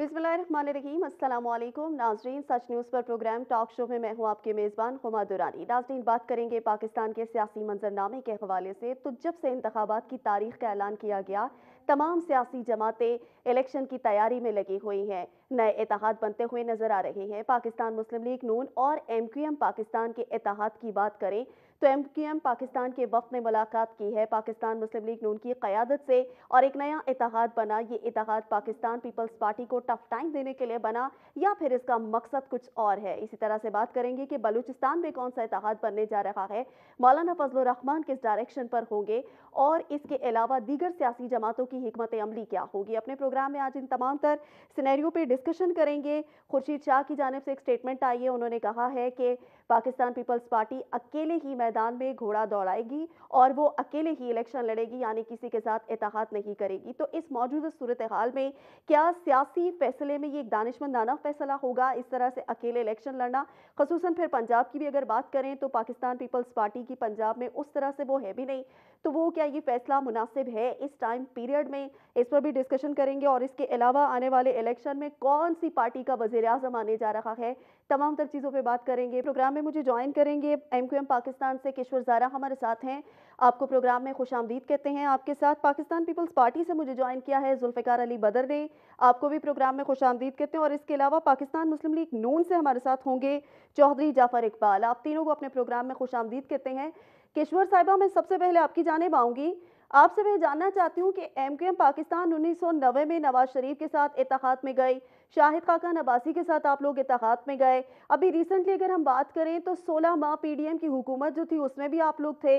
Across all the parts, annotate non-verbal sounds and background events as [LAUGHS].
बिस्मिल्लाहिर्रहमानिर्रहीम अस्सलाम वालेकुम नाजरीन सच न्यूज़ पर प्रोग्राम टॉक शो में मैं हूँ आपके मेज़बान हुमा दुरानी नाजरीन बात करेंगे पाकिस्तान के सियासी मंजरनामे के हवाले से तो जब से इंतबात की तारीख का ऐलान किया गया तमाम सियासी जमातें इलेक्शन की तैयारी में लगी हुई हैं नए इतिहाद बनते हुए नज़र आ रहे हैं पाकिस्तान मुस्लिम लीग नून और एम क्यू एम पाकिस्तान के इतिहाद की बात करें तो एम क्यू एम पाकिस्तान के वक्त ने मुलाकात की है पाकिस्तान मुस्लिम लीग नून की क्यादत से और एक नया इतिहाद बना ये इतिहाद पाकिस्तान पीपल्स पार्टी को टफ टाइम देने के लिए बना या फिर इसका मकसद कुछ और है इसी तरह से बात करेंगे कि बलूचिस्तान में कौन सा इतिहाद बनने जा रहा है मौलाना फजलरहमान किस डायरेक्शन पर होंगे और इसके अलावा दीगर सियासी जमातों की हमत अमली क्या होगी अपने प्रोग्राम में आज इन तमाम तर सीनैरियो पर डिस्कशन करेंगे खुर्शीद शाह की जानब से एक स्टेटमेंट आई है उन्होंने कहा है कि पाकिस्तान पीपल्स पार्टी अकेले ही मैदान में घोड़ा दौड़ाएगी और वो अकेले ही इलेक्शन लड़ेगी यानी किसी के साथ एतहात नहीं करेगी तो इस मौजूदा सूरत हाल में क्या सियासी फैसले में ये एक दानिशमंदाना फैसला होगा इस तरह से अकेले इलेक्शन लड़ना खसूस फिर पंजाब की भी अगर बात करें तो पाकिस्तान पीपल्स पार्टी की पंजाब में उस तरह से वो है भी नहीं तो वो क्या ये फैसला मुनासिब है इस टाइम पीरियड में इस पर भी डिस्कशन करेंगे और इसके अलावा आने वाले इलेक्शन में कौन सी पार्टी का वजीर आने जा रहा है तमाम तर चीज़ों पे बात करेंगे प्रोग्राम में मुझे ज्वाइन करेंगे एम क्यू एम पाकिस्तान से किशोर जारा हमारे साथ हैं आपको प्रोग्राम में खुश आमदीद कहते हैं आपके साथ पाकिस्तान पीपल्स पार्टी से मुझे ज्वाइन किया है जुल्फ़ार अली बदर ने आपको भी प्रोग्राम में खुश आमदीद कहते हैं और इसके अलावा पाकिस्तान मुस्लिम लीग नून से हमारे साथ होंगे चौधरी जाफर इकबाल आप तीनों को अपने प्रोग्राम में खुश आमदीद कहते हैं किशोर साहिबा मैं सबसे पहले आपकी जानब आऊँगी आपसे मैं जानना चाहती हूँ कि एम क्यू एम पाकिस्तान उन्नीस सौ में नवाज शरीफ के साथ इतिहाद में गई शाहिद काका नबासी के साथ आप लोग इतहात में गए अभी रिसेंटली अगर हम बात करें तो सोलह माह पी डी एम की हुकूमत जो थी उसमें भी आप लोग थे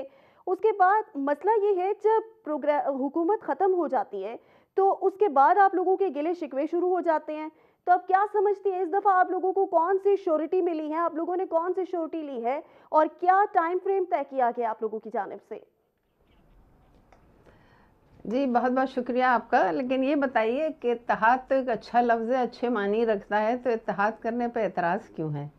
उसके बाद मसला ये है जब प्रोग्राम हुकूमत ख़त्म हो जाती है तो उसके बाद आप लोगों के गिले शिकवे शुरू हो जाते हैं तो अब क्या समझती हैं इस दफ़ा आप लोगों को कौन सी श्योरिटी मिली है आप लोगों ने कौन सी श्योरिटी ली है और क्या टाइम फ्रेम तय किया गया आप लोगों की जानब से जी बहुत बहुत शुक्रिया आपका लेकिन ये बताइए कि इतहात तो एक अच्छा लफ्ज़ है अच्छे मानी रखता है तो इतहाद करने पर एतराज़ क्यों है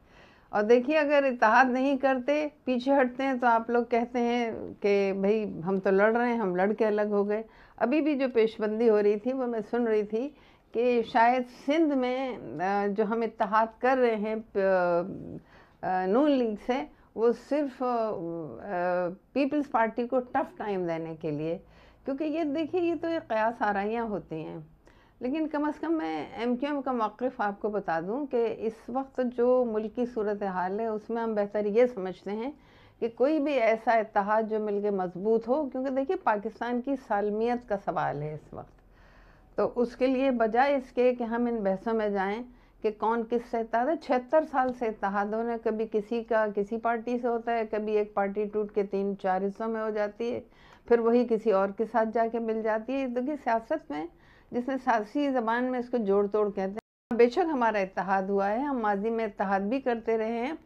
और देखिए अगर इतहाद नहीं करते पीछे हटते हैं तो आप लोग कहते हैं कि भाई हम तो लड़ रहे हैं हम लड़ के अलग हो गए अभी भी जो पेशबंदी हो रही थी वो मैं सुन रही थी कि शायद सिंध में जो हम इतहाद कर रहे हैं नून लीग से वो सिर्फ पीपल्स पार्टी को टफ़ टाइम देने के लिए क्योंकि ये देखिए ये तो ये क़यास आरियाँ होती हैं लेकिन कम अज़ कम मैं एम क्यू एम का मौक़ आपको बता दूँ कि इस वक्त जो मुल्क की सूरत हाल है उसमें हम बेहतर ये समझते हैं कि कोई भी ऐसा इतिहाद जो मिलके मजबूत हो क्योंकि देखिए पाकिस्तान की सालमियत का सवाल है इस वक्त तो उसके लिए बजाय इसके कि हम इन बहसों में जाएँ कि कौन किस से इतिहाद है छिहत्तर साल से इतिहादों ने कभी किसी का किसी पार्टी से होता है कभी एक पार्टी टूट के तीन चार हिस्सों में हो जाती है फिर वही किसी और के साथ जाके मिल जाती है देखिए तो सियासत में जिसने सियासी ज़बान में इसको जोड़ तोड़ कहते हैं बेशक हमारा इतिहाद हुआ है हम माजी में इतिहाद भी करते रहे हैं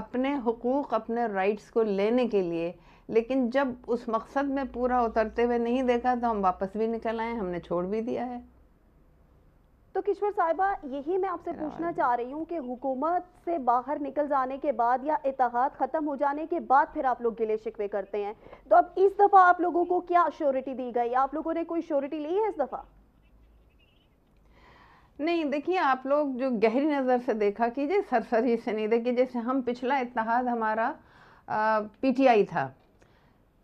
अपने हकूक़ अपने राइट्स को लेने के लिए लेकिन जब उस मकसद में पूरा उतरते हुए नहीं देखा तो हम वापस भी निकल आए हमने छोड़ भी दिया है तो किश्वर साहिबा यही मैं आपसे पूछना चाह रही हूँ कि हुकूमत से बाहर निकल जाने के बाद या इतिहाद ख़त्म हो जाने के बाद फिर आप लोग गिले शिकवे करते हैं तो अब इस दफ़ा आप लोगों को क्या श्योरिटी दी गई आप लोगों ने कोई श्योरिटी ली है इस दफ़ा नहीं देखिए आप लोग जो गहरी नज़र से देखा कीजिए सरसरी से नहीं देखिए जैसे हम पिछला इतिहाद हमारा पीटीआई था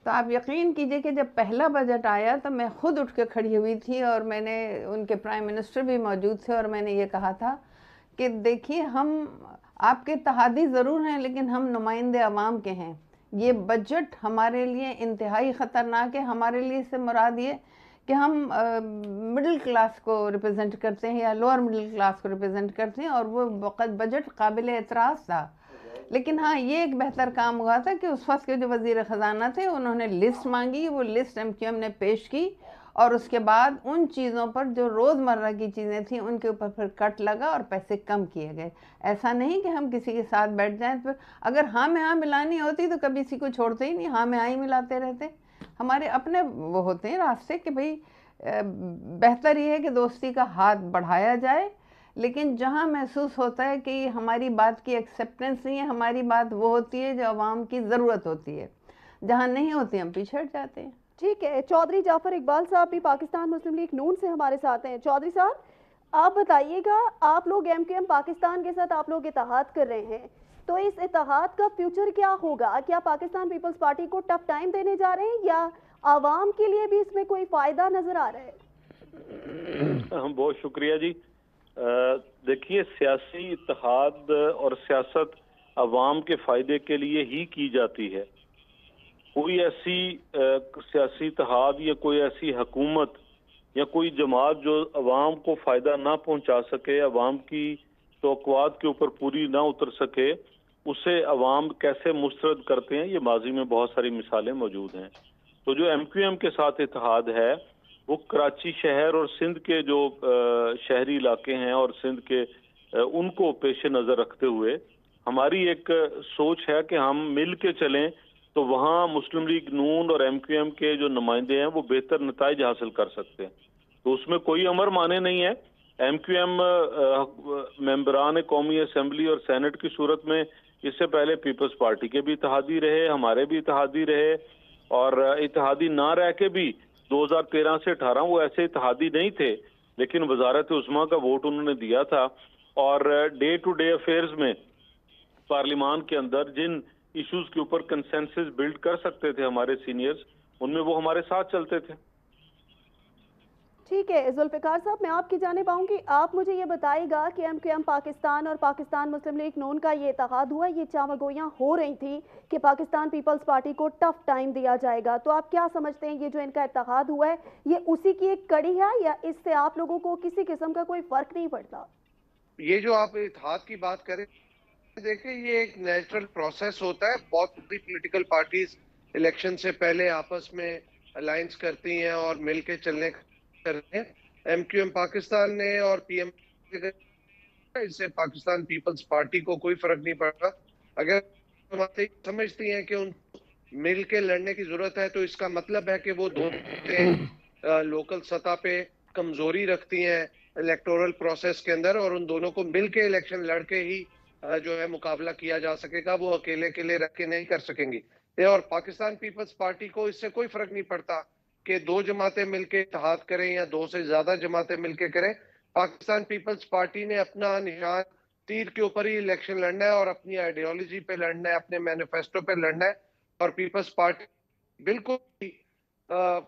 तो आप यकीन कीजिए कि जब पहला बजट आया तो मैं खुद उठ के खड़ी हुई थी और मैंने उनके प्राइम मिनिस्टर भी मौजूद थे और मैंने ये कहा था कि देखिए हम आपके तहादी ज़रूर हैं लेकिन हम नुमाइंदे आवाम के हैं ये बजट हमारे लिए इंतहाई ख़तरनाक है हमारे लिए इससे मुराद ये कि हम मिडिल क्लास को रिप्रेजेंट करते हैं या लोअर मिडिल क्लास को रिप्रेजेंट करते हैं और वो बजट काबिल एतराज़ था लेकिन हाँ ये एक बेहतर काम हुआ था कि उस वक्त के जो वजीर ख़जाना थे उन्होंने लिस्ट मांगी वो लिस्ट एम क्यू एम ने पेश की और उसके बाद उन चीज़ों पर जो रोज़मर्रा की चीज़ें थी उनके ऊपर फिर कट लगा और पैसे कम किए गए ऐसा नहीं कि हम किसी के साथ बैठ जाएं तो अगर हाँ में हाँ मिलानी होती तो कभी किसी को छोड़ते ही नहीं हाँ में हाँ ही मिलाते रहते हमारे अपने वो होते हैं रास्ते कि भाई बेहतर ये है कि दोस्ती का हाथ बढ़ाया जाए लेकिन जहाँ महसूस होता है कि हमारी बात की एक्सेप्टेंस नहीं है हमारी बात वो होती है जो आवाम की ज़रूरत होती है जहाँ नहीं होती हम पिछड़ जाते हैं ठीक है चौधरी जाफर इकबाल साहब भी पाकिस्तान मुस्लिम लीग नून से हमारे साथ हैं चौधरी साहब आप बताइएगा आप लोग एम क्यू एम पाकिस्तान के साथ आप लोग इतिहाद कर रहे हैं तो इस इतिहाद का फ्यूचर क्या होगा क्या पाकिस्तान पीपल्स पार्टी को टफ टाइम देने जा रहे हैं या आवाम के लिए भी इसमें कोई फ़ायदा नज़र आ रहा है बहुत शुक्रिया जी देखिए सियासी इतिहाद और सियासत आवाम के फ़ायदे के लिए ही की जाती है कोई ऐसी सियासी इतिहाद या कोई ऐसी हकूमत या कोई जमात जो आवाम को फ़ायदा ना पहुंचा सके आवाम की तोकवाद के ऊपर पूरी ना उतर सके उसे अवाम कैसे मुस्रद करते हैं ये माजी में बहुत सारी मिसालें मौजूद हैं तो जो एम क्यू एम के साथ इतिहाद है वो कराची शहर और सिंध के जो शहरी इलाके हैं और सिंध के उनको पेश नज़र रखते हुए हमारी एक सोच है कि हम मिल के चलें तो वहाँ मुस्लिम लीग नून और एम क्यू एम के जो नुमाइंदे हैं वो बेहतर नतज हासिल कर सकते हैं तो उसमें कोई अमर माने नहीं है एम क्यू एम मेम्बरान कौमी असम्बली और सैनट की सूरत में इससे पहले पीपल्स पार्टी के भी इतिहादी रहे हमारे भी इतिहादी रहे और इतिहादी ना रह के भी 2013 से 18 वो ऐसे इतिहादी नहीं थे लेकिन वजारत उस्मा का वोट उन्होंने दिया था और डे टू डे अफेयर्स में पार्लियामान के अंदर जिन इश्यूज के ऊपर कंसेंसस बिल्ड कर सकते थे हमारे सीनियर्स उनमें वो हमारे साथ चलते थे ठीक है जुल्फ़िकार साहब मैं आपकी जाने पाऊँगी आप मुझे ये बताएगा कि एम क्यू एम पाकिस्तान और पाकिस्तान मुस्लिम लीग नून का ये इतिहाद हुआ ये चावागोयाँ हो रही थी कि पाकिस्तान पीपल्स पार्टी को टफ टाइम दिया जाएगा तो आप क्या समझते हैं ये जो इनका इतिहाद हुआ है ये उसी की एक कड़ी है या इससे आप लोगों को किसी किस्म का कोई फ़र्क नहीं पड़ता ये जो आप इतिहाद की बात करें देखिए ये एक नेचुरल प्रोसेस होता है बहुत सी पोलिटिकल पार्टीज इलेक्शन से पहले आपस में अलायंस करती हैं और मिलके चलने का कर रहे हैं एम पाकिस्तान ने और पी एम इससे पाकिस्तान पीपल्स पार्टी को कोई फर्क नहीं पड़ रहा अगर समझती हैं कि उन मिल के लड़ने की जरूरत है तो इसका मतलब है कि वो दोनों लोकल सतह पे कमजोरी रखती हैं इलेक्टोरल प्रोसेस के अंदर और उन दोनों को मिल के इलेक्शन लड़के ही जो है मुकाबला किया जा सकेगा वो अकेले अकेले रख के नहीं कर सकेंगी और पाकिस्तान पीपल्स पार्टी को इससे कोई फर्क नहीं पड़ता कि दो जमातें मिलकर इतिहाद करें या दो से ज्यादा जमातें मिलकर करें पाकिस्तान पीपल्स पार्टी ने अपना निशान तीर के ऊपर ही इलेक्शन लड़ना है और अपनी आइडियोलॉजी पे लड़ना है अपने मैनिफेस्टो पे लड़ना है और पीपल्स पार्टी बिल्कुल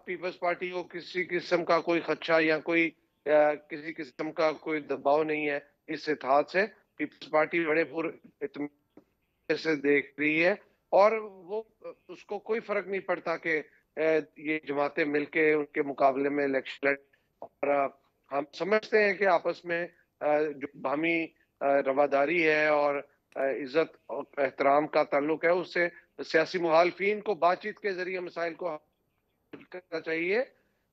पीपल्स पार्टी को किसी किस्म का कोई खदशा या कोई आ, किसी किस्म का कोई दबाव नहीं है इस इतिहाद से पीपल्स पार्टी बड़े पूरे से देख रही है और वो उसको कोई फर्क नहीं पड़ता कि ये जमातें मिलके उनके मुकाबले में इलेक्शन और हम समझते हैं कि आपस में जो बाहमी रवादारी है और इज्जत और एहतराम का ताल्लुक है उससे सियासी मुहालफिन को बातचीत के जरिए मसाइल को करना चाहिए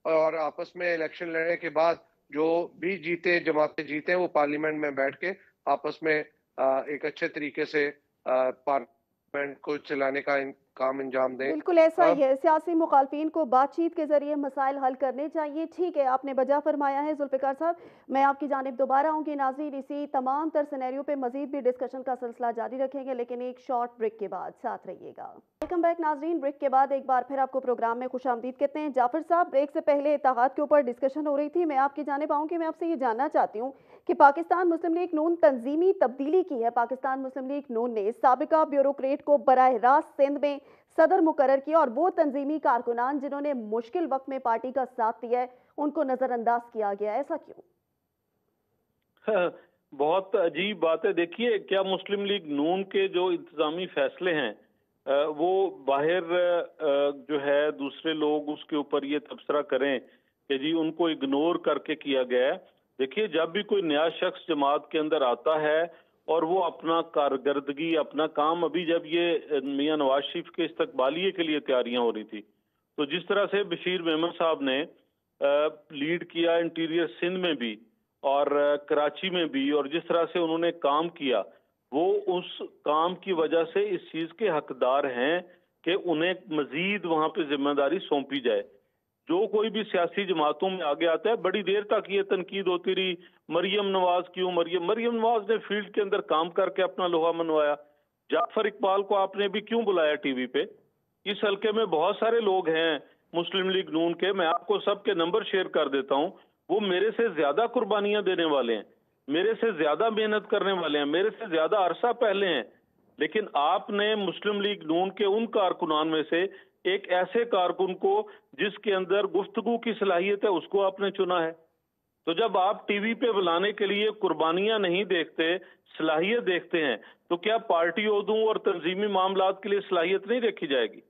और आपस में इलेक्शन लड़ने के बाद जो भी जीते जमाते जीते वो पार्लियामेंट में बैठ के आपस में एक अच्छे तरीके से पार्लियामेंट को चलाने का काम अंजाम दें बिल्कुल ऐसा ही हाँ। है सियासी मुखालफी को बातचीत के जरिए मसाइल हल करने चाहिए ठीक है आपने बजा फरमाया है जुल्फ़िकार साहब मैं आपकी जानब दोबारा आऊँगी नाजीर इसी तमाम तर सनेरियो पर मजीद भी डिस्कशन का सिलसिला जारी रखेंगे लेकिन एक शॉर्ट ब्रेक के बाद साथ रहिएगा वेलकम बैक नाजरीन ब्रेक के बाद एक बार फिर आपको प्रोग्राम में खुश आमदीद कहते हैं जाफर साहब ब्रेक से पहले इतिहाद के ऊपर डिस्कशन हो रही थी मैं आपकी जानब आऊँगी मैं आपसे ये जानना चाहती हूँ कि पाकिस्तान मुस्लिम लीग नून तंजीमी तब्दीली की है पाकिस्तान मुस्लिम लीग नून ने सबका ब्यूरोक्रेट को बरह रास्त सिंध में सदर मुकर किया और वो तंजीमी कारकुनान जिन्होंने मुश्किल वक्त में पार्टी का साथ दिया है उनको नजरअंदाज किया गया ऐसा क्यों [LAUGHS] बहुत अजीब बात है देखिए क्या मुस्लिम लीग नून के जो इंतजामी फैसले हैं वो बाहर जो है दूसरे लोग उसके ऊपर ये तबसरा करें कि जी उनको इग्नोर करके किया गया है देखिए जब भी कोई नया शख्स जमात के अंदर आता है और वो अपना कारकर्दगी अपना काम अभी जब ये मियाँ नवाज शरीफ के इस्तबालिए के लिए तैयारियां हो रही थी तो जिस तरह से बशीर मेहमद साहब ने लीड किया इंटीरियर सिंध में भी और कराची में भी और जिस तरह से उन्होंने काम किया वो उस काम की वजह से इस चीज़ के हकदार हैं कि उन्हें मजीद वहाँ पे जिम्मेदारी सौंपी जाए जो कोई भी सियासी जमातों में आगे आता है बड़ी देर तक ये तनकीद होती रही मरियम नवाज क्यों मरियम मरियम नवाज ने फील्ड के अंदर काम करके अपना लोहा मनवाया जाफर इकबाल को आपने भी क्यों बुलाया टीवी पे इस हल्के में बहुत सारे लोग हैं मुस्लिम लीग नून के मैं आपको सबके नंबर शेयर कर देता हूँ वो मेरे से ज्यादा कुर्बानियां देने वाले हैं मेरे से ज्यादा मेहनत करने वाले हैं मेरे से ज्यादा अरसा पहले हैं लेकिन आपने मुस्लिम लीग नून के उन कारकुनान में से एक ऐसे कारकुन को जिसके अंदर गुफ्तगु की सलाहियत है उसको आपने चुना है तो जब आप टीवी पे बुलाने के लिए कुर्बानियां नहीं देखते सलाहियत देखते हैं तो क्या पार्टी उदू और तंजीमी मामला के लिए सलाहियत नहीं देखी जाएगी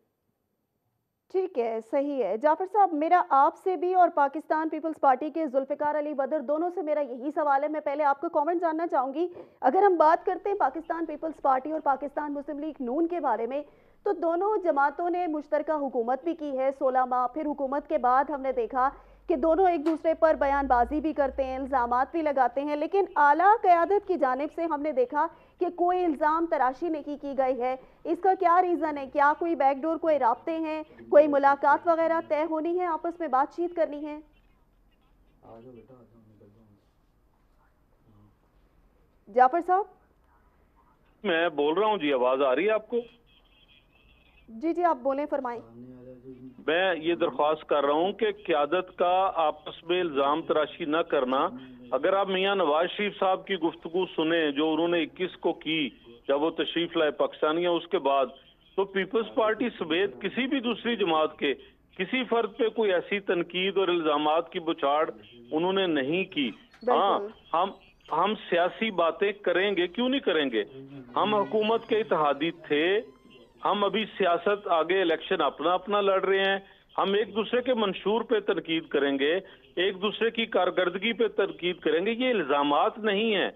ठीक है सही है जाफर साहब मेरा आपसे भी और पाकिस्तान पीपल्स पार्टी के जुल्फ़िकार अली बदर दोनों से मेरा यही सवाल है मैं पहले आपका कमेंट जानना चाहूँगी अगर हम बात करते हैं पाकिस्तान पीपल्स पार्टी और पाकिस्तान मुस्लिम लीग नून के बारे में तो दोनों जमातों ने मुश्तर हुकूमत भी की है सोलह माह फिर हुकूमत के बाद हमने देखा कि दोनों एक दूसरे पर बयानबाजी भी करते हैं इल्ज़ाम भी लगाते हैं लेकिन आला क़्यादत की जानब से हमने देखा कि कोई इल्ज़ाम तराशी नहीं की गई है इसका क्या रीज़न है क्या कोई बैकडोर कोई रबते हैं कोई मुलाकात वगैरह तय होनी है आपस में बातचीत करनी है जाफर साहब मैं बोल रहा हूँ जी आवाज़ आ रही है आपको जी जी आप बोले फरमाएं मैं ये दरख्वास्त कर रहा हूँ कि क्यादत का आपस में इल्ज़ाम तराशी न करना अगर आप मियाँ नवाज शरीफ साहब की गुफ्तु सुने जो उन्होंने इक्कीस को की जब वो तशरीफ लाए पाकिस्तानिया उसके बाद तो पीपल्स पार्टी समेत किसी भी दूसरी जमात के किसी फर्द पे कोई ऐसी तनकीद और इल्ज़ाम की बुछाड़ उन्होंने नहीं की हाँ हम हम सियासी बातें करेंगे क्यों नहीं करेंगे हम हुकूमत के इतिहादी थे हम अभी सियासत आगे इलेक्शन अपना अपना लड़ रहे हैं हम एक दूसरे के मंशूर पे तनकीद करेंगे एक दूसरे की कारकर्दगी पे तनकीद करेंगे ये इल्जाम नहीं है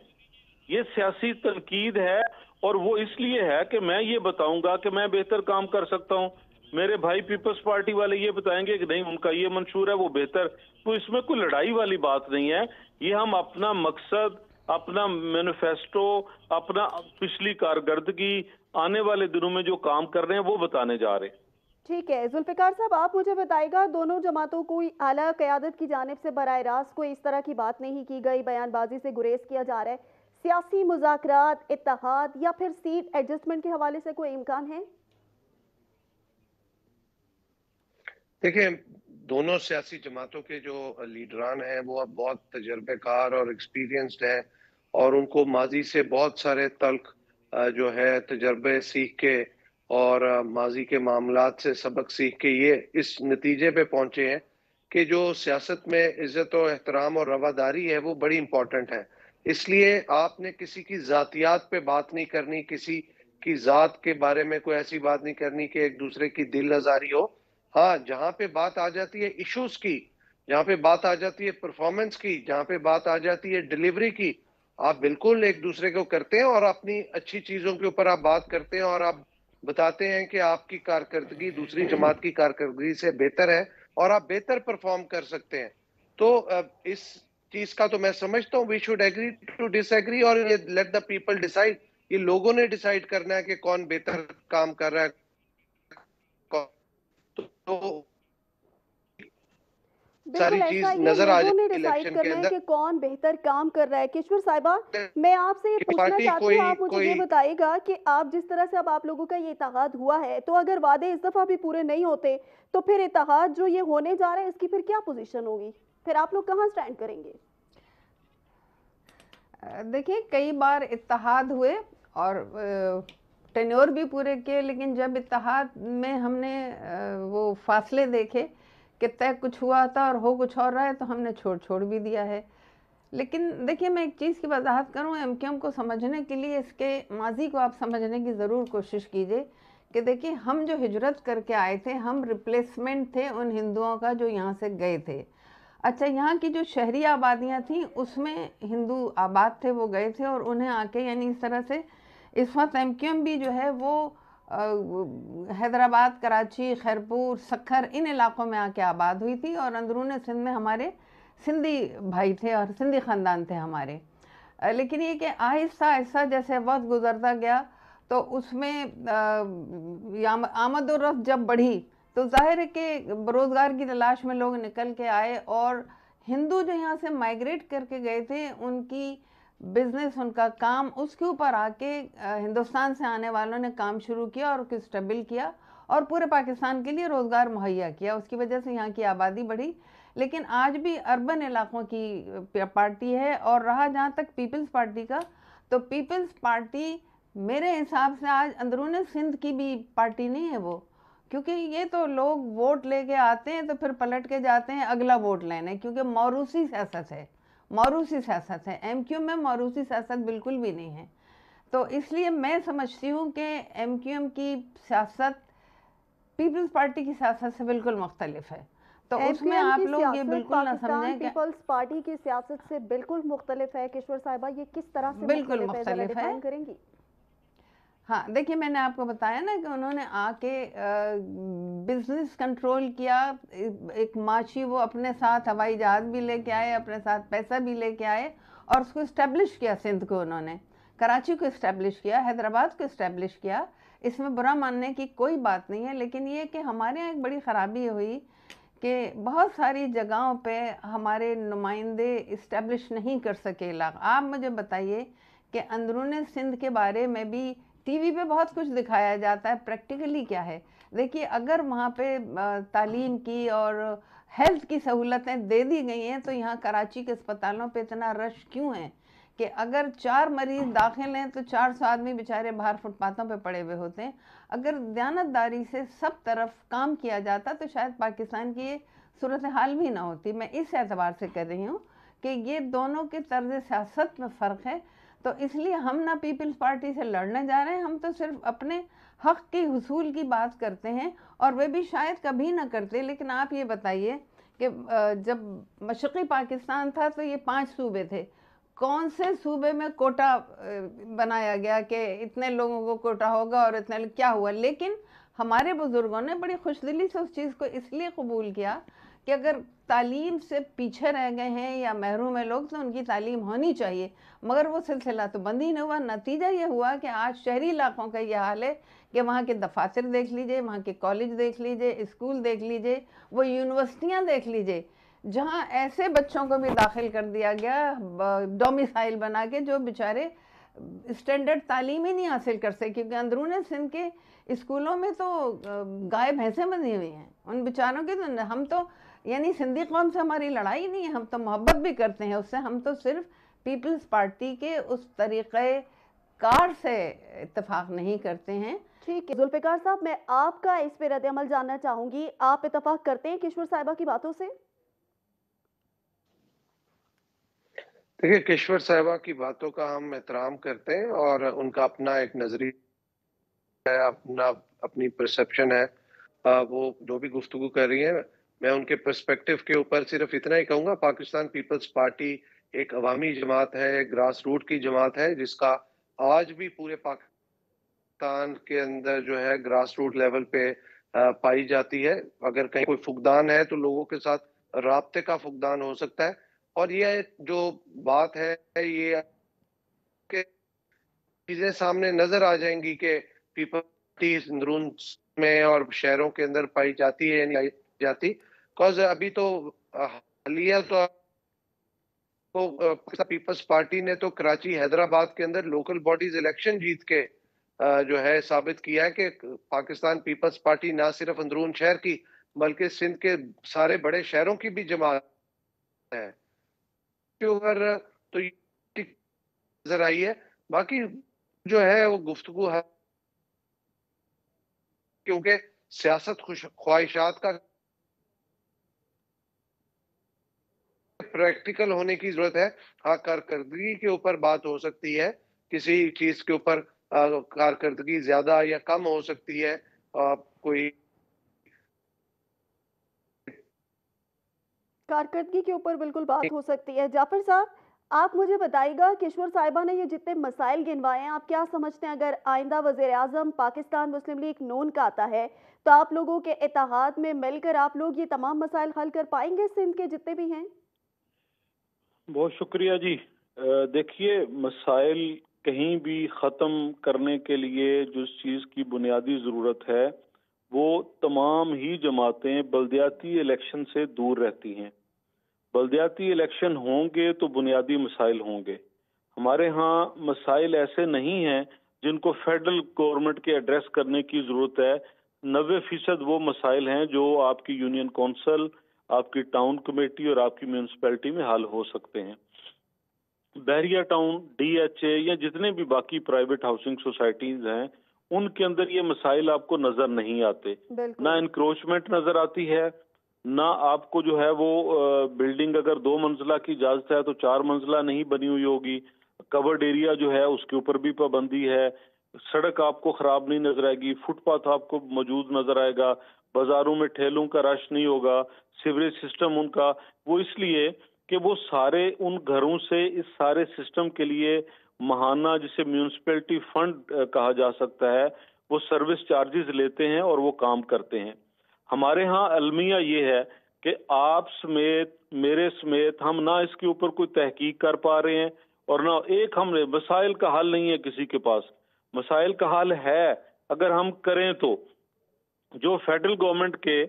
ये सियासी तनकीद है और वो इसलिए है कि मैं ये बताऊंगा कि मैं बेहतर काम कर सकता हूँ मेरे भाई पीपल्स पार्टी वाले ये बताएंगे कि नहीं उनका ये मंशूर है वो बेहतर तो इसमें कोई लड़ाई वाली बात नहीं है ये हम अपना मकसद अपना मैनिफेस्टो अपना पिछली कारकर्दगी आने वाले दिनों में जो काम कर रहे हैं वो बताने जा रहे हैं ठीक है जुल्फिकार साहब आप मुझे बताएगा दोनों जमातों को आला क्यादत की जानब से बर रास्त कोई इस तरह की बात नहीं की गई बयानबाजी से गुरेज किया जा रहा है सियासी मुजाकर इतिहाद या फिर सीट एडजस्टमेंट के हवाले से कोई इम्कान है देखिए दोनों सियासी जमातों के जो लीडरान हैं वो अब बहुत तजर्बेकार और एक्सपीरियंस्ड हैं और उनको माजी से बहुत सारे तल्ख जो है तजर्बे सीख के और माजी के मामला से सबक सीख के ये इस नतीजे पे पहुंचे हैं कि जो सियासत में इज़्ज़त और एहतराम और रवादारी है वो बड़ी इम्पॉर्टेंट है इसलिए आपने किसी की ज़ातियात पे बात नहीं करनी किसी की ज़ात के बारे में कोई ऐसी बात नहीं करनी कि एक दूसरे की दिल आजारी हो हाँ जहाँ पे बात आ जाती है इशूज़ की जहाँ पे बात आ जाती है परफॉर्मेंस की जहाँ पे बात आ जाती है डिलीवरी की आप बिल्कुल एक दूसरे को करते हैं और अपनी अच्छी चीजों के ऊपर आप बात करते हैं और आप बताते हैं कि आपकी कारकर्दगी दूसरी जमात की कारकर्दगी से बेहतर है और आप बेहतर परफॉर्म कर सकते हैं तो इस चीज का तो मैं समझता हूँ we should agree to disagree और ये लेट द पीपल डिसाइड ये लोगों ने डिसाइड करना है कि कौन बेहतर काम कर रहा है तो सारी चीज नजर आ जाती इलेक्शन के अंदर कौन बेहतर काम कर रहा है किशोर साहिबा मैं आपसे ये पूछना चाहती हूँ आप मुझे ये बताइएगा कि आप जिस तरह से अब आप लोगों का ये इतहाद हुआ है तो अगर वादे इस दफा भी पूरे नहीं होते तो फिर इतिहाद जो ये होने जा रहा है इसकी फिर क्या पोजिशन होगी फिर आप लोग कहाँ स्टैंड करेंगे देखिए कई बार इतिहाद हुए और टेन्योर भी पूरे किए लेकिन जब इतिहाद में हमने वो फासले देखे कि तय कुछ हुआ था और हो कुछ और रहा है तो हमने छोड़ छोड़ भी दिया है लेकिन देखिए मैं एक चीज़ की वजाहत करूँ एम को समझने के लिए इसके माजी को आप समझने की ज़रूर कोशिश कीजिए कि देखिए हम जो हिजरत करके आए थे हम रिप्लेसमेंट थे उन हिंदुओं का जो यहाँ से गए थे अच्छा यहाँ की जो शहरी आबादियाँ थीं उसमें हिंदू आबाद थे वो गए थे और उन्हें आके यानी इस तरह से इस वक्त एम भी जो है वो हैदराबाद कराची खैरपुर सखर इन इलाक़ों में आके आबाद हुई थी और अंदरून सिंध में हमारे सिंधी भाई थे और सिंधी ख़ानदान थे हमारे लेकिन ये कि आहिस्ता आहिस्ता जैसे वक्त गुजरता गया तो उसमें आमद और रफ्त जब बढ़ी तो जाहिर है कि बेरोज़गार की तलाश में लोग निकल के आए और हिंदू जो यहाँ से माइग्रेट करके गए थे उनकी बिज़नेस उनका काम उसके ऊपर आके हिंदुस्तान से आने वालों ने काम शुरू किया और उसको स्टेबल किया और पूरे पाकिस्तान के लिए रोज़गार मुहैया किया उसकी वजह से यहाँ की आबादी बढ़ी लेकिन आज भी अर्बन इलाकों की पार्टी है और रहा जहाँ तक पीपल्स पार्टी का तो पीपल्स पार्टी मेरे हिसाब से आज अंदरून सिंध की भी पार्टी नहीं है वो क्योंकि ये तो लोग वोट लेके आते हैं तो फिर पलट के जाते हैं अगला वोट लेने क्योंकि मौरूसी सियासत है मौरूसी सियासत है एमक्यूएम में मौरूसी सियासत बिल्कुल भी नहीं है तो इसलिए मैं समझती हूँ कि एम क्यू एम की सियासत पीपल्स पार्टी की सियासत से बिल्कुल मुख्तलिफ है तो उसमें आप लोग ये बिल्कुल ना समझें पीपल्स पार्टी की सियासत से बिल्कुल मुख्तलिफ है किशोर साहिबा ये किस तरह से बिल्कुल मुख्तलिफ है करेंगी हाँ देखिए मैंने आपको बताया ना कि उन्होंने आके बिजनेस कंट्रोल किया एक माची वो अपने साथ हवाई जहाज़ भी लेके आए अपने साथ पैसा भी लेके आए और उसको इस्टेब्लिश किया सिंध को उन्होंने कराची को इस्टेब्लिश किया हैदराबाद को इस्टेब्लिश किया इसमें बुरा मानने की कोई बात नहीं है लेकिन ये कि हमारे यहाँ एक बड़ी ख़राबी हुई कि बहुत सारी जगहों पे हमारे नुमाइंदे इस्टेब्लिश नहीं कर सके इलाका आप मुझे बताइए कि अंदरून सिंध के बारे में भी टीवी पे बहुत कुछ दिखाया जाता है प्रैक्टिकली क्या है देखिए अगर वहाँ पे तालीम की और हेल्थ की सहूलतें दे दी गई हैं तो यहाँ कराची के अस्पतालों पे इतना रश क्यों है कि अगर चार मरीज दाखिल हैं तो चार सौ आदमी बेचारे बाहर फुटपाथों पे पड़े हुए होते हैं अगर दयानतदारी से सब तरफ काम किया जाता तो शायद पाकिस्तान की सूरत हाल भी ना होती मैं इस एतबार से कह रही हूँ कि ये दोनों के तर्ज सियासत में फ़र्क है तो इसलिए हम ना पीपल्स पार्टी से लड़ने जा रहे हैं हम तो सिर्फ अपने हक की हसूल की बात करते हैं और वे भी शायद कभी ना करते लेकिन आप ये बताइए कि जब मशरक़ी पाकिस्तान था तो ये पांच सूबे थे कौन से सूबे में कोटा बनाया गया कि इतने लोगों को कोटा होगा और इतने क्या हुआ लेकिन हमारे बुज़ुर्गों ने बड़ी खुशदिली से उस चीज़ को इसलिए कबूल किया कि अगर तालीम से पीछे रह गए हैं या महरूम है लोग तो उनकी तालीम होनी चाहिए मगर वो सिलसिला तो बंद ही नहीं हुआ नतीजा ये हुआ कि आज शहरी इलाकों का यह हाल है कि वहाँ के दफातर देख लीजिए वहाँ के कॉलेज देख लीजिए स्कूल देख लीजिए वो यूनिवर्सिटियाँ देख लीजिए जहाँ ऐसे बच्चों को भी दाखिल कर दिया गया डोमिसाइल बना के जो बेचारे स्टैंडर्ड तालीम ही नहीं हासिल कर सके क्योंकि अंदरून सिंध के स्कूलों में तो गाय भैंसें बनी हुई हैं उन बेचारों की तो हम तो यानी सिंधी कौम से हमारी लड़ाई नहीं है हम तो मोहब्बत भी करते हैं उससे हम तो सिर्फ पीपल्स पार्टी के उस तरीक़े कार से इतफाक़ नहीं करते हैं ठीक है जुल्फ़िकार साहब मैं आपका इस पर रद्दमल जानना चाहूँगी आप इतफाक़ करते हैं किशोर साहिबा की बातों से देखिए किश्वर साहिबा की बातों का हम एहतराम करते हैं और उनका अपना एक नजरिया है अपना अपनी परसेप्शन है आ, वो जो भी गुफ्तु कर रही है मैं उनके परस्पेक्टिव के ऊपर सिर्फ इतना ही कहूँगा पाकिस्तान पीपल्स पार्टी एक अवामी जमात है ग्रास रूट की जमात है जिसका आज भी पूरे पाकिस्तान के अंदर जो है ग्रास रूट लेवल पे पाई जाती है अगर कहीं कोई फुकदान है तो लोगों के साथ रबते का फुकदान हो सकता है और यह जो बात है ये चीजें सामने नजर आ जाएंगी कि पीपल में और शहरों के अंदर पाई जाती है नहीं जाती बिकॉज अभी तो हालिया तो तो पीपल्स पार्टी ने तो कराची हैदराबाद के अंदर लोकल बॉडीज इलेक्शन जीत के जो है साबित किया है कि पाकिस्तान पीपल्स पार्टी ना सिर्फ अंदरून शहर की बल्कि सिंध के सारे बड़े शहरों की भी जमात है तो नजर आई है बाकी जो है वो गुफ्तगु क्योंकि सियासत ख्वाहिशात का प्रैक्टिकल होने की जरूरत है हाँ कारकर्दगी के ऊपर बात हो सकती है किसी चीज के ऊपर कारकर्दगी ज्यादा या कम हो सकती है आ, कोई कारकर्दगी के ऊपर बिल्कुल बात हो सकती है जाफर साहब आप मुझे बताइएगा किशोर साहिबा ने ये जितने मसाइल गिनवाए हैं आप क्या समझते हैं अगर आइंदा वजे अजम पाकिस्तान मुस्लिम लीग नून का आता है तो आप लोगों के इतिहाद में मिलकर आप लोग ये तमाम मसाइल हल कर पाएंगे सिंध के जितने भी हैं बहुत शुक्रिया जी देखिए मसाइल कहीं भी ख़त्म करने के लिए जिस चीज़ की बुनियादी ज़रूरत है वो तमाम ही जमातें बलदयाती इलेक्शन से दूर रहती हैं बलदियाती इलेक्शन होंगे तो बुनियादी मसाइल होंगे हमारे यहाँ मसाइल ऐसे नहीं हैं जिनको फेडरल गवर्नमेंट के एड्रेस करने की ज़रूरत है नबे फीसद वो मसाइल हैं जो आपकी यूनियन काउंसिल आपकी टाउन कमेटी और आपकी म्यूनसिपैलिटी में हल हो सकते हैं बहरिया टाउन डीएचए या जितने भी बाकी प्राइवेट हाउसिंग सोसाइटीज हैं उनके अंदर ये मसाइल आपको नजर नहीं आते ना इंक्रोचमेंट नजर आती है ना आपको जो है वो बिल्डिंग अगर दो मंजिला की इजाजत है तो चार मंजिला नहीं बनी हुई होगी कवर्ड एरिया जो है उसके ऊपर भी पाबंदी है सड़क आपको खराब नहीं नजर आएगी फुटपाथ आपको मौजूद नजर आएगा बाजारों में ठेलों का रश नहीं होगा सिवरेज सिस्टम उनका वो इसलिए कि वो सारे उन घरों से इस सारे सिस्टम के लिए महाना जिसे म्यूनसिपैलिटी फंड कहा जा सकता है वो सर्विस चार्जेस लेते हैं और वो काम करते हैं हमारे यहाँ अलमिया ये है कि आप समेत मेरे समेत हम ना इसके ऊपर कोई तहकीक कर पा रहे हैं और ना एक हमने मसाइल का हल नहीं है किसी के पास मसाइल का हल है अगर हम करें तो जो फेडरल गवर्नमेंट के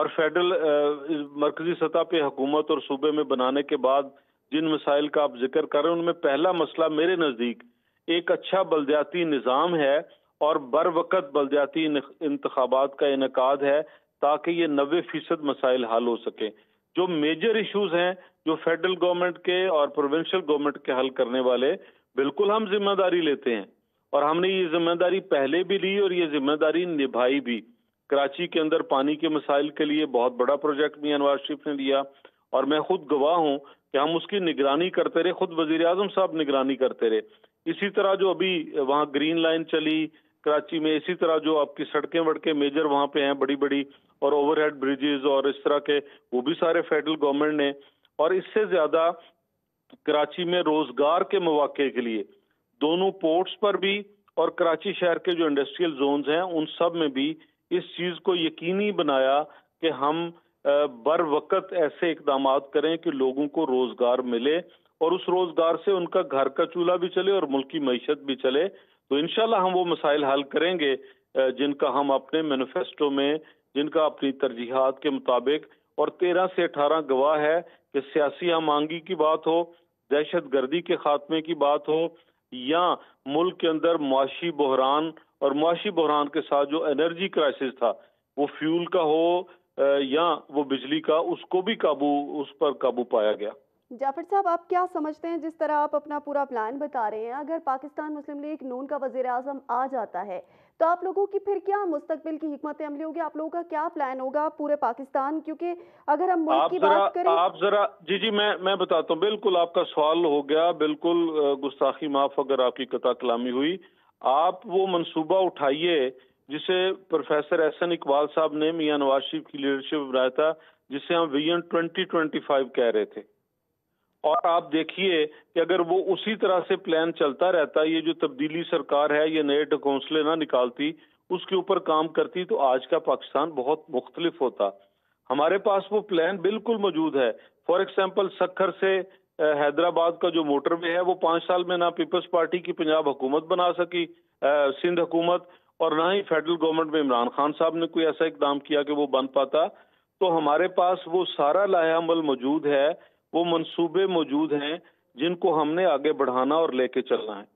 और फेडरल मरकजी सतह पे हुकूमत और सूबे में बनाने के बाद जिन मसाइल का आप जिक्र कर रहे हैं उनमें पहला मसला मेरे नज़दीक एक अच्छा बलदयाती निज़ाम है और बर वक्त बलदयाती इंतबात का इनका है ताकि ये नबे फीसद मसाइल हल हो सके जो मेजर इश्यूज हैं जो फेडरल गवर्नमेंट के और प्रोविंशियल गवर्नमेंट के हल करने वाले बिल्कुल हम जिम्मेदारी लेते हैं और हमने ये जिम्मेदारी पहले भी ली और ये जिम्मेदारी निभाई भी कराची के अंदर पानी के मसाइल के लिए बहुत बड़ा प्रोजेक्ट भी अनवार शरीफ ने लिया और मैं खुद गवाह हूँ कि हम उसकी निगरानी करते रहे खुद वजीर आजम साहब निगरानी करते रहे इसी तरह जो अभी वहाँ ग्रीन लाइन चली कराची में इसी तरह जो आपकी सड़कें वड़कें मेजर वहाँ पे हैं बड़ी बड़ी और ओवरहेड ब्रिजेज और इस तरह के वो भी सारे फेडरल गवर्नमेंट ने और इससे ज्यादा कराची में रोजगार के मौाक़े के लिए दोनों पोर्ट्स पर भी और कराची शहर के जो इंडस्ट्रियल जोन हैं उन सब में भी इस चीज़ को यकीनी बनाया कि हम बर वक्त ऐसे इकदाम करें कि लोगों को रोजगार मिले और उस रोजगार से उनका घर का चूल्हा भी चले और मुल्क की मीशत भी चले तो इनशाला हम वो मसाइल हल करेंगे जिनका हम अपने मैनिफेस्टो में जिनका अपनी तरजीहत के मुताबिक और तेरह से अठारह गवाह है कि सियासी आमांगी की बात हो दहशत गर्दी के खात्मे की बात हो या मुल्क के अंदर मुआशी बहरान और मुआशी बहरान के साथ जो एनर्जी क्राइसिस था वो फ्यूल का हो या वो बिजली का उसको भी काबू उस पर काबू पाया गया जाफर साहब आप क्या समझते हैं जिस तरह आप अपना पूरा प्लान बता रहे हैं अगर पाकिस्तान मुस्लिम लीग नून का वजीर अजम आ जाता है तो आप लोगों की फिर क्या मुस्तबिल की हमत अमली होगी आप लोगों का क्या प्लान होगा पूरे पाकिस्तान क्योंकि अगर हम मुल्क की बात करें आप जरा जी जी मैं मैं बताता हूँ बिल्कुल आपका सवाल हो गया बिल्कुल गुस्ताखी माफ अगर आपकी कता कलामी हुई आप वो मनसूबा उठाइए जिसे प्रोफेसर एहसन इकबाल साहब ने मियाँ नवाज शरीफ की लीडरशिप बनाया था जिसे हम विजन ट्वेंटी ट्वेंटी फाइव कह रहे थे और आप देखिए कि अगर वो उसी तरह से प्लान चलता रहता ये जो तब्दीली सरकार है ये नए ढकोंसले ना निकालती उसके ऊपर काम करती तो आज का पाकिस्तान बहुत मुख्तलिफ होता हमारे पास वो प्लान बिल्कुल मौजूद है फॉर एग्जाम्पल सखर से हैदराबाद का जो मोटरवे है वो पांच साल में ना पीपल्स पार्टी की पंजाब हुकूमत बना सकी सिंध हुकूमत और ना ही फेडरल गवर्नमेंट में इमरान खान साहब ने कोई ऐसा इकदाम किया कि वो बन पाता तो हमारे पास वो सारा लाहेमल मौजूद है वो मंसूबे मौजूद हैं जिनको हमने आगे बढ़ाना और लेके चलना है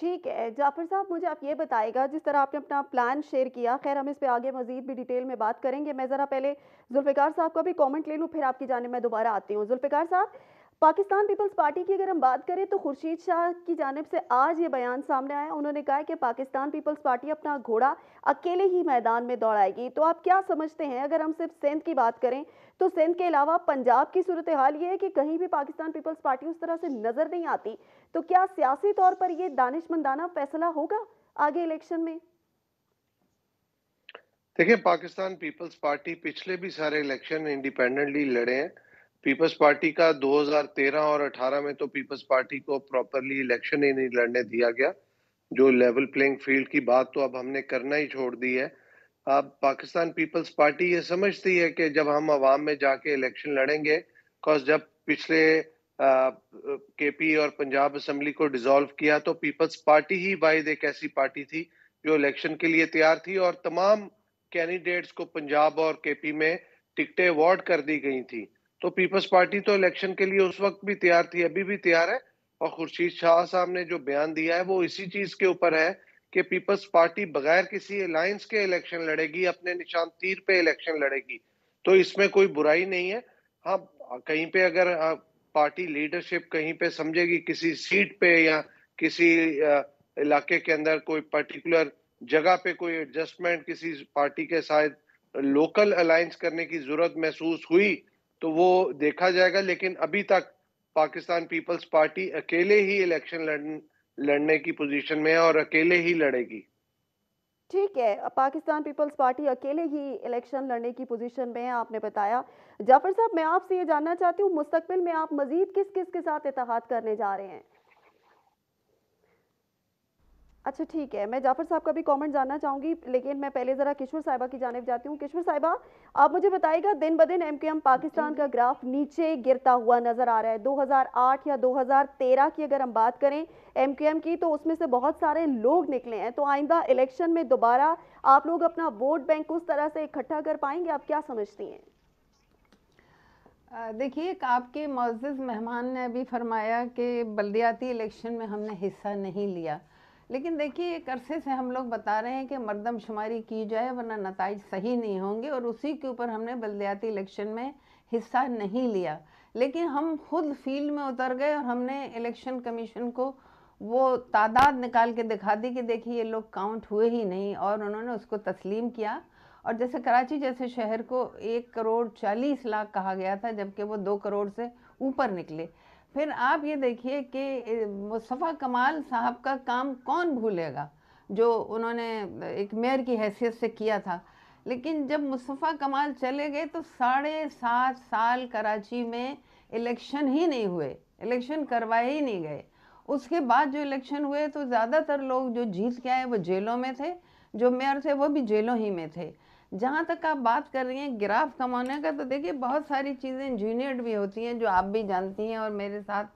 ठीक है जाफर साहब मुझे आप ये बताएगा जिस तरह आपने अपना प्लान शेयर किया खैर हम इस पे आगे मजीद भी डिटेल में बात करेंगे मैं ज़रा पहले जुल्फ़िकार साहब का भी कमेंट ले लूँ फिर आपकी जानब मैं दोबारा आती हूँ जुल्फ़िकार साहब पाकिस्तान पीपल्स पार्टी की अगर हम बात करें तो खुर्शीद शाह की जानब से आज ये बयान सामने आया उन्होंने कहा कि पाकिस्तान पीपल्स पार्टी अपना घोड़ा अकेले ही मैदान में दौड़ाएगी तो आप क्या समझते हैं अगर हम सिर्फ सिंध की बात करें तो सिंध के अलावा पंजाब की सूरत हाल ये है कि कहीं भी पाकिस्तान पीपल्स पार्टी उस तरह से नज़र नहीं आती तो क्या सियासी तौर पर ये दानिश फैसला होगा आगे इलेक्शन में देखिए पाकिस्तान पीपल्स पार्टी पिछले भी सारे इलेक्शन इंडिपेंडेंटली लड़े हैं पीपल्स पार्टी का 2013 और 18 में तो पीपल्स पार्टी को प्रॉपरली इलेक्शन ही नहीं लड़ने दिया गया जो लेवल प्लेइंग फील्ड की बात तो अब हमने करना ही छोड़ दी है अब पाकिस्तान पीपल्स पार्टी ये समझती है कि जब हम आवाम में जाके इलेक्शन लड़ेंगे बिकॉज जब पिछले के पी और पंजाब असम्बली को डिजोल्व किया तो पीपल्स पार्टी ही वायद एक ऐसी पार्टी थी जो इलेक्शन के लिए तैयार थी और तमाम कैंडिडेट्स को पंजाब और के पी में टिकटें अवार्ड कर दी गई थी तो पीपल्स पार्टी तो इलेक्शन के लिए उस वक्त भी तैयार थी अभी भी तैयार है और खुर्शीद शाह साहब ने जो बयान दिया है वो इसी चीज के ऊपर है कि पीपल्स पार्टी बगैर किसी अलायंस के इलेक्शन लड़ेगी अपने निशान तीर पे इलेक्शन लड़ेगी तो इसमें कोई बुराई नहीं है हाँ कहीं पे अगर पार्टी हाँ, लीडरशिप कहीं पे समझेगी किसी सीट पे या किसी इलाके के अंदर कोई पर्टिकुलर जगह पे कोई एडजस्टमेंट किसी पार्टी के साथ लोकल अलायंस करने की जरूरत महसूस हुई तो वो देखा जाएगा लेकिन अभी तक पाकिस्तान पीपल्स पार्टी अकेले ही इलेक्शन लड़, लड़ने की पोजीशन में है और अकेले ही लड़ेगी ठीक है पाकिस्तान पीपल्स पार्टी अकेले ही इलेक्शन लड़ने की पोजीशन में है आपने बताया जाफर साहब मैं आपसे ये जानना चाहती हूँ मुस्तकबिल में आप मजीद किस किस के साथ इतिहाद करने जा रहे हैं अच्छा ठीक है मैं जाफर साहब का भी कमेंट जानना चाहूंगी लेकिन मैं पहले ज़रा किशोर साहिबा की जानब जाती हूँ किशोर साहिबा आप मुझे बताएगा दिन ब दिन एम पाकिस्तान का ग्राफ नीचे गिरता हुआ नज़र आ रहा है 2008 या 2013 की अगर हम बात करें एम की तो उसमें से बहुत सारे लोग निकले हैं तो आइंदा इलेक्शन में दोबारा आप लोग अपना वोट बैंक उस तरह से इकट्ठा कर पाएंगे आप क्या समझती हैं देखिए आपके मोज़ मेहमान ने अभी फरमाया कि बलदियाती इलेक्शन में हमने हिस्सा नहीं लिया लेकिन देखिए एक अरसे से हम लोग बता रहे हैं कि मरदमशुमारी की जाए वरना नतज सही नहीं होंगे और उसी के ऊपर हमने बलदियाती इलेक्शन में हिस्सा नहीं लिया लेकिन हम खुद फील्ड में उतर गए और हमने इलेक्शन कमीशन को वो तादाद निकाल के दिखा दी कि देखिए ये लोग काउंट हुए ही नहीं और उन्होंने उसको तस्लीम किया और जैसे कराची जैसे शहर को एक करोड़ चालीस लाख कहा गया था जबकि वो दो करोड़ से ऊपर निकले फिर आप ये देखिए कि मुस्तफ़ा कमाल साहब का काम कौन भूलेगा जो उन्होंने एक मेयर की हैसियत से किया था लेकिन जब मुस्तफ़ा कमाल चले गए तो साढ़े सात साल कराची में इलेक्शन ही नहीं हुए इलेक्शन करवाए ही नहीं गए उसके बाद जो इलेक्शन हुए तो ज़्यादातर लोग जो जीत के आए वो जेलों में थे जो मेयर थे वो भी जेलों ही में थे जहाँ तक आप बात कर रही हैं ग्राफ कमाने का तो देखिए बहुत सारी चीज़ें इंजीनियर्ड भी होती हैं जो आप भी जानती हैं और मेरे साथ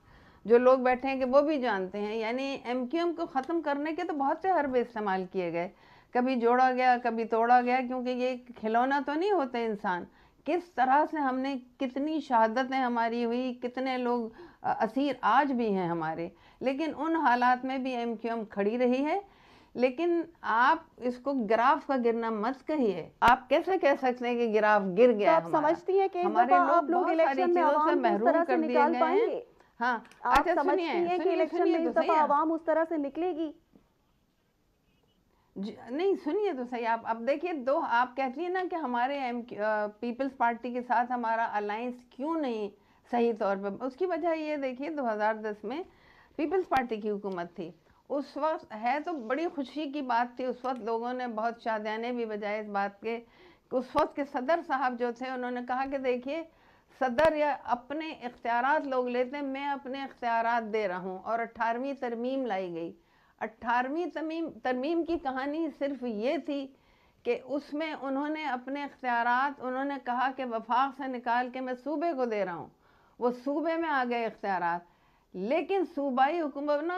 जो लोग बैठे हैं कि वो भी जानते हैं यानी एम को ख़त्म करने के तो बहुत से हरबे इस्तेमाल किए गए कभी जोड़ा गया कभी तोड़ा गया क्योंकि ये खिलौना तो नहीं होते इंसान किस तरह से हमने कितनी शहादतें हमारी हुई कितने लोग असीर आज भी हैं हमारे लेकिन उन हालात में भी एम खड़ी रही है लेकिन आप इसको ग्राफ का गिरना मत कहिए आप कैसे कह सकते हैं कि ग्राफ गिर तो गया तो आप समझती हैं कि हमारे लोग लोग इलेक्शन में से महरूम कर दिए गए हैं हाँ आप अच्छा, समझती हैं कि इलेक्शन में इस तो दफा आवाम उस तरह से निकलेगी नहीं सुनिए तो सही आप अब देखिए दो आप कहती है ना कि हमारे एम पीपल्स पार्टी के साथ हमारा अलायंस क्यों नहीं सही तौर पर उसकी वजह ये देखिए 2010 में पीपल्स पार्टी की हुकूमत थी उस वक्त है तो बड़ी खुशी की बात थी उस वक्त लोगों ने बहुत शादियाने भी बजाए इस बात के उस वक्त के सदर साहब जो थे उन्होंने कहा कि देखिए सदर या अपने इख्तियार लोग लेते हैं मैं अपने इख्तियार दे रहा हूँ और अट्ठारहवीं तरमीम लाई गई अट्ठारहवीं तमीम तरमीम की कहानी सिर्फ ये थी कि उसमें उन्होंने अपने इख्तियार उन्होंने कहा कि वफाक से निकाल के मैं सूबे को दे रहा हूँ वो सूबे में आ गए इख्तियार लेकिन सूबाई हुकूमत ना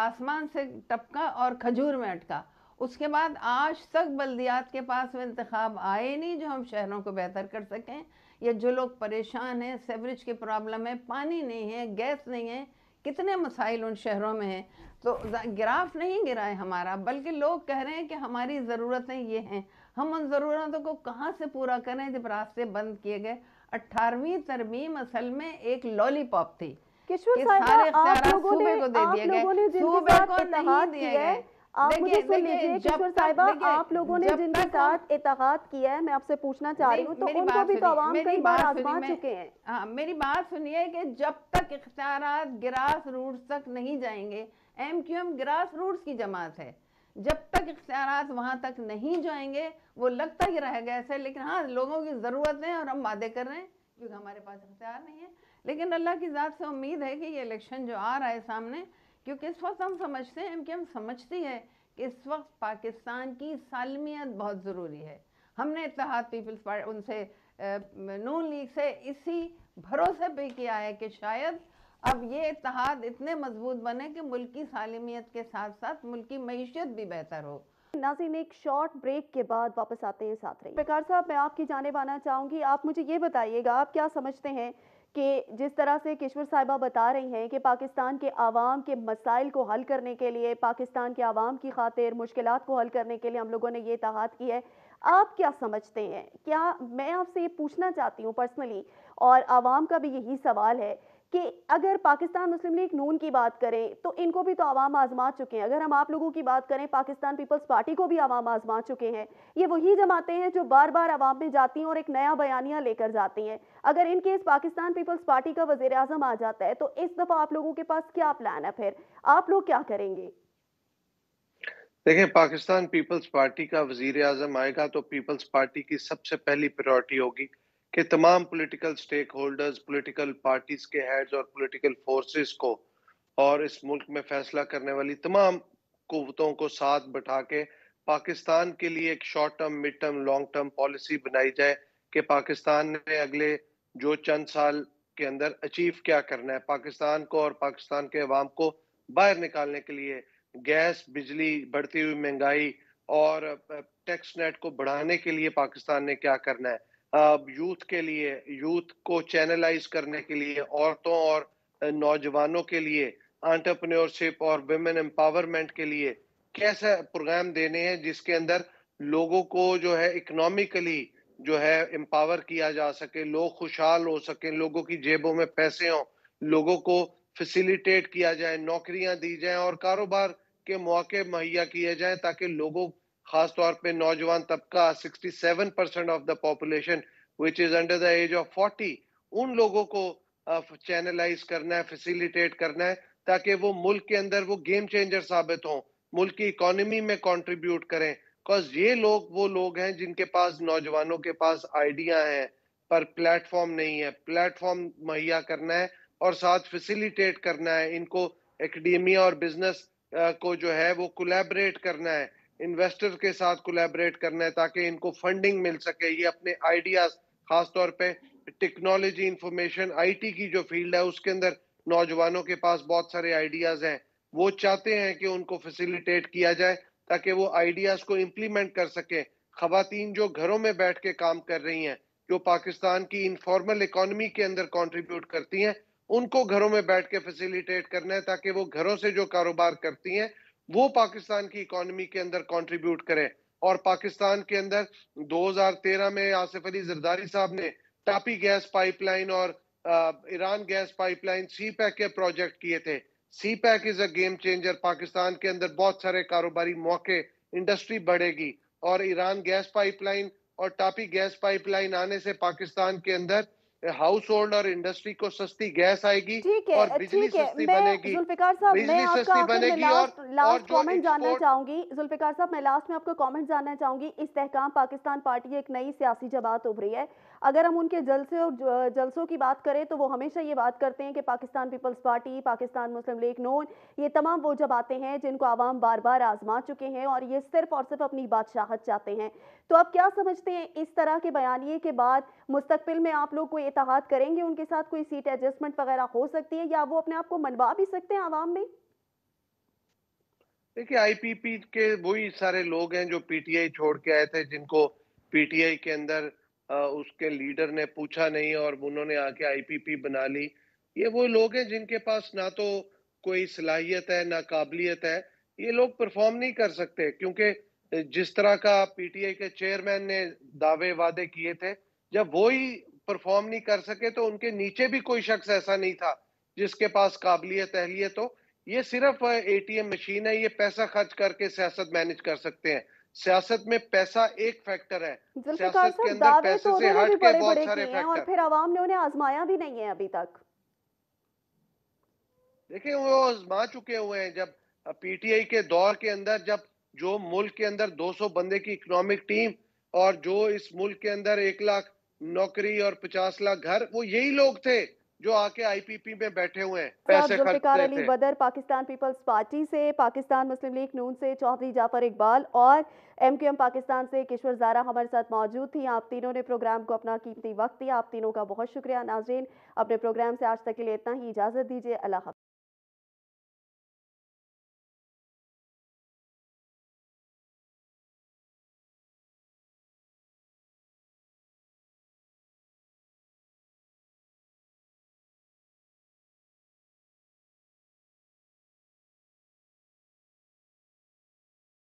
आसमान से टपका और खजूर में अटका उसके बाद आज तक बल्दियात के पास वो इंतखब आए नहीं जो हम शहरों को बेहतर कर सकें या जो लोग परेशान हैं सेवरेज की प्रॉब्लम है पानी नहीं है गैस नहीं है कितने मसाइल उन शहरों में हैं तो ग्राफ नहीं गिरा है हमारा बल्कि लोग कह रहे हैं कि हमारी ज़रूरतें ये हैं हम उन ज़रूरतों को कहाँ से पूरा करें जब रास्ते बंद किए गए अट्ठारहवीं तरमीम असल में एक लॉलीपॉप थी किशोर आप लोगों ने लोगों ने आप मुझे सुन लीजिए किशोर आप लोगों ने जिनके साथ किया है मैं आपसे पूछना चाह रही हूँ तो उनको भी तो आवाम कई बार आजमा चुके हैं हाँ, मेरी बात सुनिए कि जब तक इख्तियार ग्रास रूट्स तक नहीं जाएंगे M Q M grass roots की जमात है जब तक इख्तियार वहाँ तक नहीं जाएंगे वो लगता ही गया ऐसे लेकिन हाँ लोगों की ज़रूरत है और हम वादे कर रहे हैं क्योंकि हमारे पास इख्तियार नहीं है लेकिन अल्लाह की ज़ात से उम्मीद है कि ये इलेक्शन जो आ रहा है सामने क्योंकि इस वक्त हम समझते हैं कि हम समझती है कि इस वक्त पाकिस्तान की सालमियत बहुत ज़रूरी है हमने इतिहाद पीपल्स पार्टी उनसे नून लीग से इसी भरोसे पे किया है कि शायद अब ये इतिहाद इतने मजबूत बने कि मुल्क की सालमियत के साथ साथ मुल्क की मीशत भी बेहतर हो नाजीन एक शॉर्ट ब्रेक के बाद वापस आते हैं साथ रहिए प्रकार साहब मैं आपकी जाने आना चाहूँगी आप मुझे ये बताइएगा आप क्या समझते हैं कि जिस तरह से किश्वर साहिबा बता रही हैं कि पाकिस्तान के आवाम के मसाइल को हल करने के लिए पाकिस्तान के आवाम की खातिर मुश्किल को हल करने के लिए हम लोगों ने ये इतहात की है आप क्या समझते हैं क्या मैं आपसे ये पूछना चाहती हूँ पर्सनली और आवाम का भी यही सवाल है कि अगर पाकिस्तान मुस्लिम लीग नून की बात करें तो इनको भी तो आवाम आजमा चुके हैं अगर हम आप लोगों की बात करें पाकिस्तान पीपल्स पार्टी को भी आवाम आजमा चुके हैं ये वही जमाते हैं जो बार बार आवाम में जाती हैं और एक नया बयानिया लेकर जाती हैं अगर इनके इस पाकिस्तान पीपल्स पार्टी का वजे आजम आ जाता है तो इस दफ़ा आप लोगों के पास क्या प्लान है फिर आप लोग क्या करेंगे देखें पाकिस्तान पीपल्स पार्टी का वजीर आजम आएगा तो पीपल्स पार्टी की सबसे पहली प्रायोरिटी होगी कि तमाम political stakeholders political parties के हेड्स और पॉलिटिकल फोर्सेस को और इस मुल्क में फैसला करने वाली तमाम कुतों को साथ बैठा के पाकिस्तान के लिए एक short term mid term long term policy बनाई जाए कि पाकिस्तान ने अगले जो चंद साल के अंदर अचीव क्या करना है पाकिस्तान को और पाकिस्तान के अवाम को बाहर निकालने के लिए गैस बिजली बढ़ती हुई महंगाई और टैक्स नेट को बढ़ाने के लिए पाकिस्तान ने क्या करना है यूथ के लिए यूथ को चैनलाइज करने के लिए औरतों और नौजवानों के लिए एंटरप्रेन्योरशिप और वेमेन एम्पावरमेंट के लिए कैसा प्रोग्राम देने हैं जिसके अंदर लोगों को जो है इकोनॉमिकली जो है एम्पावर किया जा सके लोग खुशहाल हो सके लोगों की जेबों में पैसे हों लोगों को फैसिलिटेट किया जाए नौकरियां दी जाए और कारोबार के मौके मुहैया किए जाए ताकि लोगों खास तौर पे नौजवान तबका 67 percent of the population which is under the age of 40 उन लोगों को चैनलाइज करना है फैसिलिटेट करना है ताकि वो मुल्क के अंदर वो गेम चेंजर साबित हों मुल्क की इकोनॉमी में कंट्रीब्यूट करें बिकॉज ये लोग वो लोग हैं जिनके पास नौजवानों के पास आइडिया हैं पर प्लेटफॉर्म नहीं है प्लेटफॉर्म मुहैया करना है और साथ फैसिलिटेट करना है इनको एकेडमिया और बिजनेस को जो है वो कोलेबरेट करना है इन्वेस्टर के साथ कोलेबरेट करना है ताकि इनको फंडिंग मिल सके ये अपने आइडियाज खासतौर पे टेक्नोलॉजी इंफॉर्मेशन आईटी की जो फील्ड है उसके अंदर नौजवानों के पास बहुत सारे आइडियाज हैं वो चाहते हैं कि उनको फैसिलिटेट किया जाए ताकि वो आइडियाज को इम्प्लीमेंट कर सके खातन जो घरों में बैठ के काम कर रही हैं जो पाकिस्तान की इनफॉर्मल इकोनॉमी के अंदर कंट्रीब्यूट करती हैं उनको घरों में बैठ के फैसिलिटेट करना है ताकि वो घरों से जो कारोबार करती हैं वो पाकिस्तान की इकोनॉमी के अंदर कंट्रीब्यूट करें और पाकिस्तान के अंदर 2013 में आसिफ अली जरदारी साहब ने टापी गैस पाइपलाइन और Iran gas pipeline CPEC के प्रोजेक्ट किए थे CPEC is a game changer Pakistan के अंदर बहुत सारे कारोबारी मौके इंडस्ट्री बढ़ेगी और ईरान गैस पाइपलाइन और टापी गैस पाइपलाइन आने से पाकिस्तान के अंदर हाउस होल्ड और इंडस्ट्री को सस्ती गैस आएगी ठीक है और बिजली सस्ती बनेगी जुल्फिकार साहब मैं आपका बनेगी लास्ट, और, लास्ट कमेंट जानना चाहूंगी जुल्फिकार साहब मैं लास्ट में आपका कमेंट जानना चाहूंगी इस तहकाम पाकिस्तान पार्टी एक नई सियासी जमात उभरी है अगर हम उनके जलसे और जलसों की बात करें तो वो हमेशा ये बात करते हैं कि पाकिस्तान पीपल्स पार्टी पाकिस्तान मुस्लिम लीग नोन ये तमाम वो जब आते हैं जिनको आवाम बार बार आजमा चुके हैं और ये सिर्फ और सिर्फ अपनी बादशाहत चाहते हैं तो आप क्या समझते हैं इस तरह के बयानी के बाद मुस्तबिल में आप लोग कोई इतिहाद करेंगे उनके साथ कोई सीट एडजस्टमेंट वगैरह हो सकती है या वो अपने आप को मनवा भी सकते हैं आवाम में देखिए आईपीपी के वही सारे लोग हैं जो पीटीआई छोड़ के आए थे जिनको पीटीआई के अंदर उसके लीडर ने पूछा नहीं और उन्होंने आके आईपीपी बना ली ये वो लोग हैं जिनके पास ना तो कोई सलाहियत है ना काबिलियत है ये लोग परफॉर्म नहीं कर सकते क्योंकि जिस तरह का पीटीआई के चेयरमैन ने दावे वादे किए थे जब वो ही परफॉर्म नहीं कर सके तो उनके नीचे भी कोई शख्स ऐसा नहीं था जिसके पास काबिलियत अहलियत हो ये सिर्फ एटीएम मशीन है ये पैसा खर्च करके सियासत मैनेज कर सकते हैं सियासत में पैसा एक फैक्टर है सियासत के अंदर पैसे तो से हट के बहुत सारे फैक्टर और फिर आवाम ने उन्हें आजमाया भी नहीं है अभी तक देखिए वो आजमा चुके हुए हैं जब पीटीआई के दौर के अंदर जब जो मुल्क के अंदर 200 बंदे की इकोनॉमिक टीम और जो इस मुल्क के अंदर एक लाख नौकरी और पचास लाख घर वो यही लोग थे जो आके आईपीपी में बैठे हुए हैं बदर पाकिस्तान पीपल्स पार्टी से पाकिस्तान मुस्लिम लीग नून से चौधरी जाफर इकबाल और एम पाकिस्तान से किशोर जारा हमारे साथ मौजूद थी आप तीनों ने प्रोग्राम को अपना कीमती वक्त दिया आप तीनों का बहुत शुक्रिया नाजरीन अपने प्रोग्राम से आज तक के लिए इतना ही इजाज़त दीजिए अल्लाह